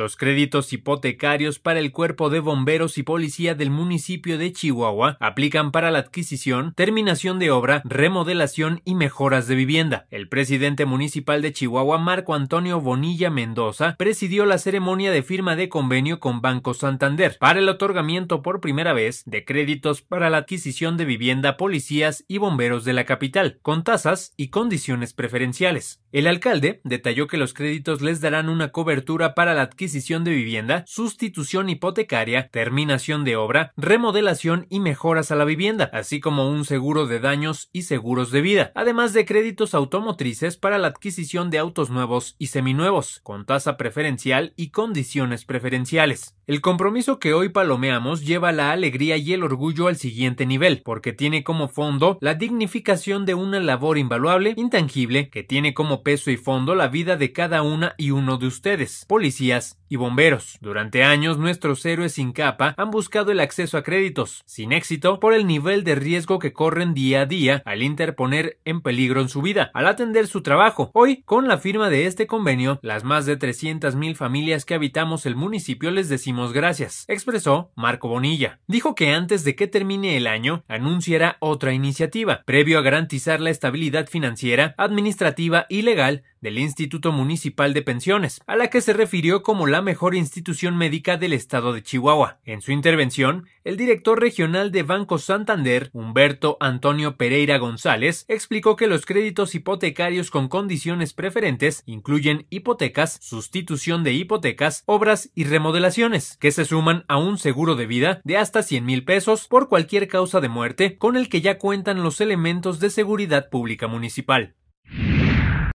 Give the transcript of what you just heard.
Los créditos hipotecarios para el cuerpo de bomberos y policía del municipio de Chihuahua aplican para la adquisición, terminación de obra, remodelación y mejoras de vivienda. El presidente municipal de Chihuahua, Marco Antonio Bonilla Mendoza, presidió la ceremonia de firma de convenio con Banco Santander para el otorgamiento por primera vez de créditos para la adquisición de vivienda, policías y bomberos de la capital, con tasas y condiciones preferenciales. El alcalde detalló que los créditos les darán una cobertura para la adquisición adquisición de vivienda, sustitución hipotecaria, terminación de obra, remodelación y mejoras a la vivienda, así como un seguro de daños y seguros de vida, además de créditos automotrices para la adquisición de autos nuevos y seminuevos, con tasa preferencial y condiciones preferenciales. El compromiso que hoy palomeamos lleva la alegría y el orgullo al siguiente nivel, porque tiene como fondo la dignificación de una labor invaluable, intangible, que tiene como peso y fondo la vida de cada una y uno de ustedes, policías y bomberos. Durante años, nuestros héroes sin capa han buscado el acceso a créditos, sin éxito, por el nivel de riesgo que corren día a día al interponer en peligro en su vida, al atender su trabajo. Hoy, con la firma de este convenio, las más de 300.000 familias que habitamos el municipio les decimos gracias, expresó Marco Bonilla. Dijo que antes de que termine el año, anunciará otra iniciativa, previo a garantizar la estabilidad financiera, administrativa y legal del Instituto Municipal de Pensiones, a la que se refirió como la mejor institución médica del estado de Chihuahua. En su intervención, el director regional de Banco Santander, Humberto Antonio Pereira González, explicó que los créditos hipotecarios con condiciones preferentes incluyen hipotecas, sustitución de hipotecas, obras y remodelaciones, que se suman a un seguro de vida de hasta 100 mil pesos por cualquier causa de muerte, con el que ya cuentan los elementos de seguridad pública municipal.